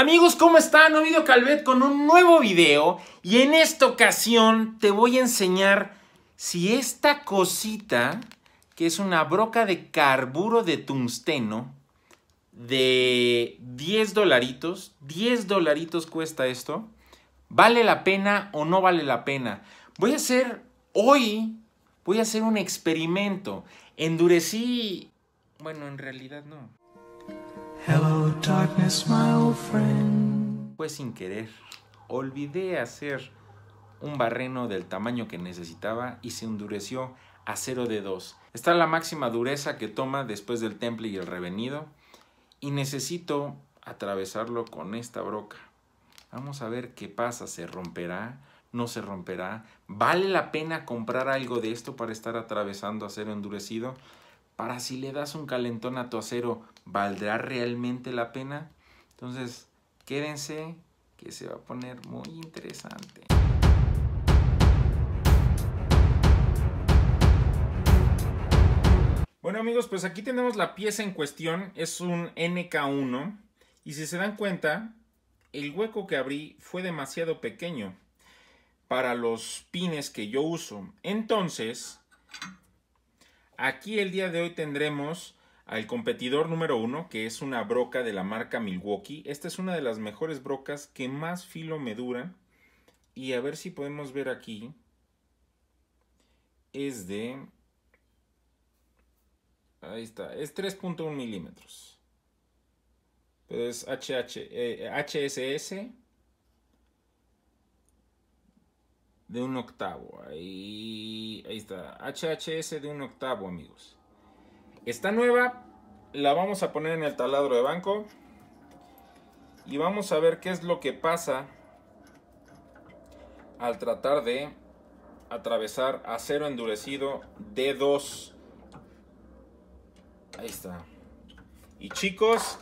Amigos, ¿cómo están? Ovidio Calvet con un nuevo video y en esta ocasión te voy a enseñar si esta cosita, que es una broca de carburo de tungsteno de 10 dolaritos, 10 dolaritos cuesta esto, vale la pena o no vale la pena. Voy a hacer hoy, voy a hacer un experimento. Endurecí, bueno, en realidad no. Hello, darkness, my old friend. Pues sin querer, olvidé hacer un barreno del tamaño que necesitaba y se endureció a 0 de 2. Está la máxima dureza que toma después del temple y el revenido y necesito atravesarlo con esta broca. Vamos a ver qué pasa, se romperá, no se romperá. ¿Vale la pena comprar algo de esto para estar atravesando acero endurecido? para si le das un calentón a tu acero, ¿valdrá realmente la pena? Entonces, quédense que se va a poner muy interesante. Bueno amigos, pues aquí tenemos la pieza en cuestión, es un NK1 y si se dan cuenta, el hueco que abrí fue demasiado pequeño para los pines que yo uso. Entonces, Aquí el día de hoy tendremos al competidor número uno, que es una broca de la marca Milwaukee. Esta es una de las mejores brocas que más filo me dura. Y a ver si podemos ver aquí. Es de... Ahí está, es 3.1 milímetros. Pero es HSS eh, de un octavo. Ahí, está. HHS de un octavo, amigos. Esta nueva. La vamos a poner en el taladro de banco. Y vamos a ver qué es lo que pasa al tratar de atravesar acero endurecido de 2 Ahí está. Y chicos,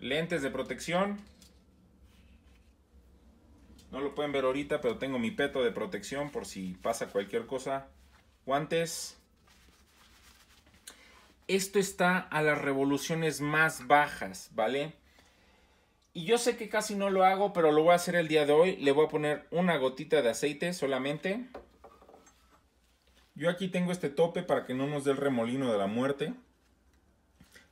lentes de protección. No lo pueden ver ahorita, pero tengo mi peto de protección por si pasa cualquier cosa. Guantes. Esto está a las revoluciones más bajas, ¿vale? Y yo sé que casi no lo hago, pero lo voy a hacer el día de hoy. Le voy a poner una gotita de aceite solamente. Yo aquí tengo este tope para que no nos dé el remolino de la muerte.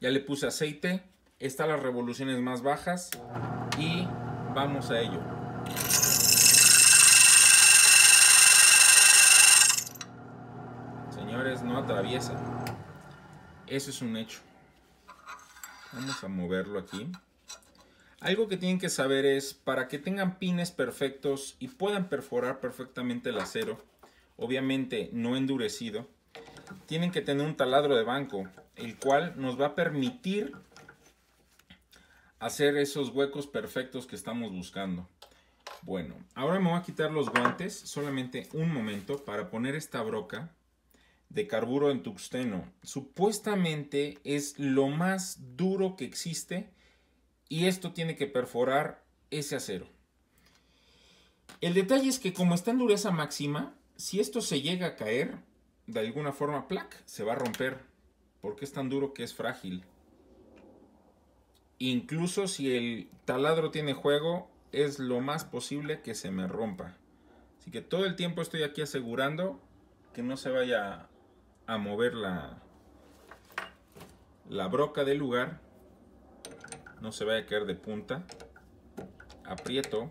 Ya le puse aceite. Está a las revoluciones más bajas. Y vamos a ello. no atraviesa. Eso es un hecho. Vamos a moverlo aquí. Algo que tienen que saber es, para que tengan pines perfectos y puedan perforar perfectamente el acero, obviamente no endurecido, tienen que tener un taladro de banco, el cual nos va a permitir hacer esos huecos perfectos que estamos buscando. Bueno, ahora me voy a quitar los guantes, solamente un momento, para poner esta broca de carburo en tuxteno. Supuestamente es lo más duro que existe y esto tiene que perforar ese acero. El detalle es que como está en dureza máxima, si esto se llega a caer, de alguna forma, plac, se va a romper, porque es tan duro que es frágil. Incluso si el taladro tiene juego, es lo más posible que se me rompa. Así que todo el tiempo estoy aquí asegurando que no se vaya a mover la, la broca del lugar. No se vaya a caer de punta. Aprieto.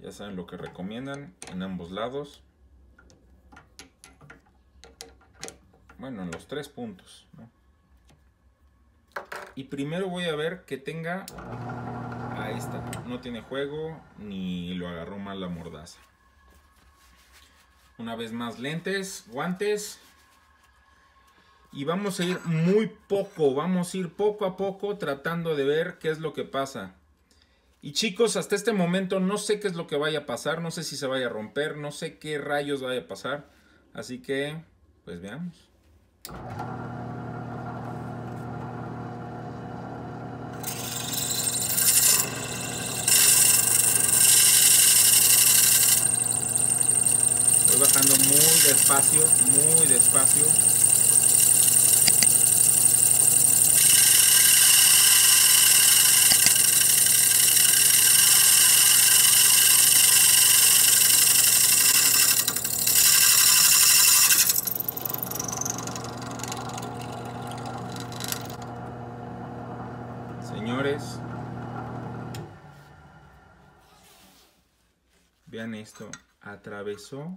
Ya saben lo que recomiendan en ambos lados. Bueno, en los tres puntos. Y primero voy a ver que tenga... Ahí está. No tiene juego ni lo agarró mal la mordaza. Una vez más lentes, guantes. Y vamos a ir muy poco, vamos a ir poco a poco tratando de ver qué es lo que pasa. Y chicos, hasta este momento no sé qué es lo que vaya a pasar, no sé si se vaya a romper, no sé qué rayos vaya a pasar. Así que, pues veamos. bajando muy despacio, muy despacio. Señores, vean esto, atravesó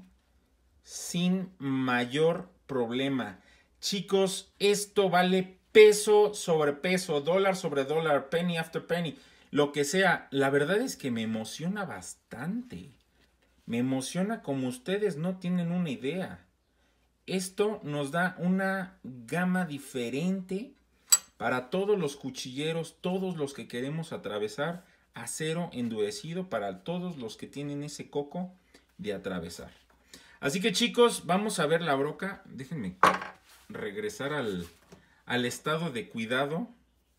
sin mayor problema. Chicos, esto vale peso sobre peso, dólar sobre dólar, penny after penny, lo que sea. La verdad es que me emociona bastante. Me emociona como ustedes no tienen una idea. Esto nos da una gama diferente para todos los cuchilleros, todos los que queremos atravesar acero endurecido, para todos los que tienen ese coco de atravesar. Así que chicos, vamos a ver la broca. Déjenme regresar al, estado de cuidado.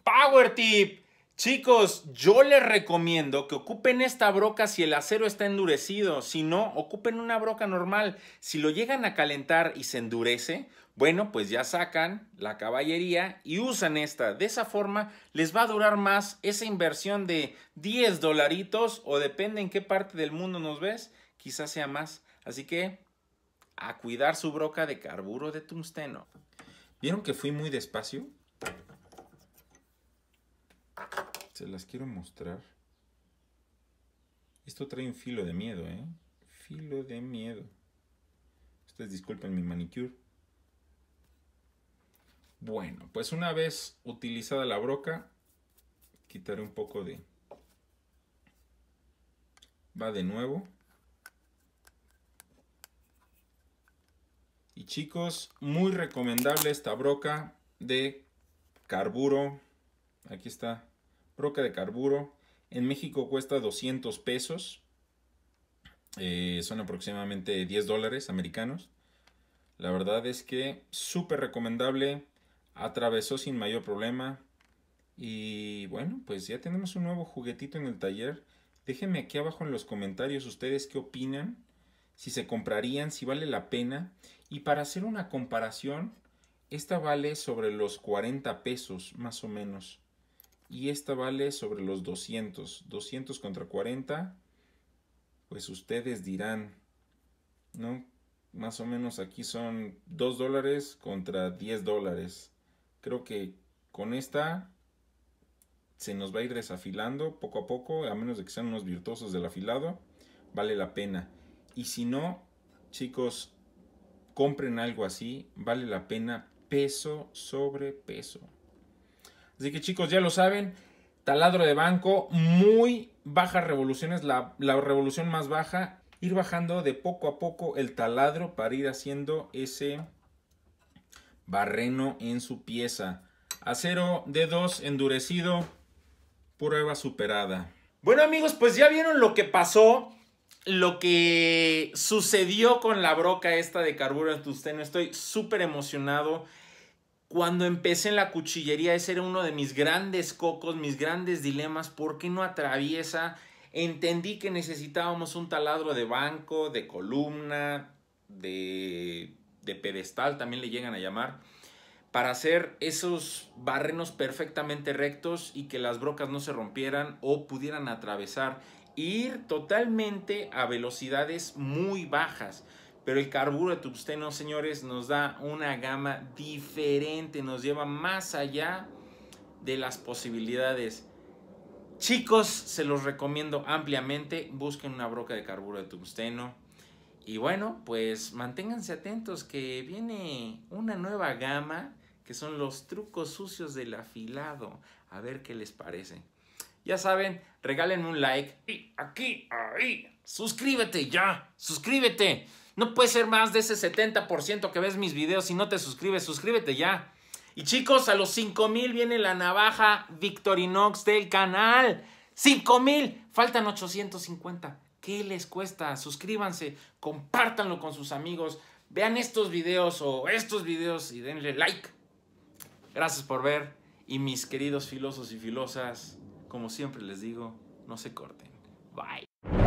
Power tip. Chicos, yo les recomiendo que ocupen esta broca si el acero está endurecido. Si no, ocupen una broca normal. Si lo llegan a calentar y se endurece, bueno, pues ya sacan la caballería y usan esta. De esa forma les va a durar más esa inversión de 10 dolaritos o depende en qué parte del mundo nos ves, quizás sea más. Así que a cuidar su broca de carburo de tungsteno. ¿Vieron que fui muy despacio? Se las quiero mostrar. Esto trae un filo de miedo, ¿eh? Filo de miedo. Ustedes disculpen mi manicure. Bueno, pues una vez utilizada la broca, quitaré un poco de... Va de nuevo. Y chicos, muy recomendable esta broca de carburo. Aquí está, broca de carburo. En México cuesta 200 pesos. Eh, son aproximadamente 10 dólares americanos. La verdad es que súper recomendable. Atravesó sin mayor problema. Y bueno, pues ya tenemos un nuevo juguetito en el taller. Déjenme aquí abajo en los comentarios ustedes qué opinan si se comprarían, si vale la pena. Y para hacer una comparación, esta vale sobre los 40 pesos más o menos. Y esta vale sobre los 200. 200 contra 40. Pues ustedes dirán, ¿no? Más o menos aquí son 2 dólares contra 10 dólares. Creo que con esta se nos va a ir desafilando poco a poco, a menos de que sean unos virtuosos del afilado. Vale la pena. Y si no, chicos, compren algo así, vale la pena peso sobre peso. Así que chicos, ya lo saben, taladro de banco, muy bajas revoluciones, la, la, revolución más baja, ir bajando de poco a poco el taladro para ir haciendo ese barreno en su pieza. Acero D2 endurecido, prueba superada. Bueno amigos, pues ya vieron lo que pasó lo que sucedió con la broca esta de carburo de usted no estoy súper emocionado. Cuando empecé en la cuchillería, ese era uno de mis grandes cocos, mis grandes dilemas. ¿Por qué no atraviesa? Entendí que necesitábamos un taladro de banco, de columna, de, de pedestal, también le llegan a llamar, para hacer esos barrenos perfectamente rectos y que las brocas no se rompieran o pudieran atravesar ir totalmente a velocidades muy bajas. Pero el carburo de tungsteno, señores, nos da una gama diferente, nos lleva más allá de las posibilidades. Chicos, se los recomiendo ampliamente. Busquen una broca de carburo de tungsteno. Y bueno, pues manténganse atentos que viene una nueva gama que son los trucos sucios del afilado. A ver qué les parece. Ya saben, regalen un like. Y aquí, ahí. Suscríbete ya. Suscríbete. No puede ser más de ese 70% que ves mis videos si no te suscribes. Suscríbete ya. Y chicos, a los 5000 viene la navaja Victorinox del canal. 5000. Faltan 850. ¿Qué les cuesta? Suscríbanse, compártanlo con sus amigos. Vean estos videos o estos videos y denle like. Gracias por ver. Y mis queridos filosos y filosas. Como siempre les digo, no se corten. Bye.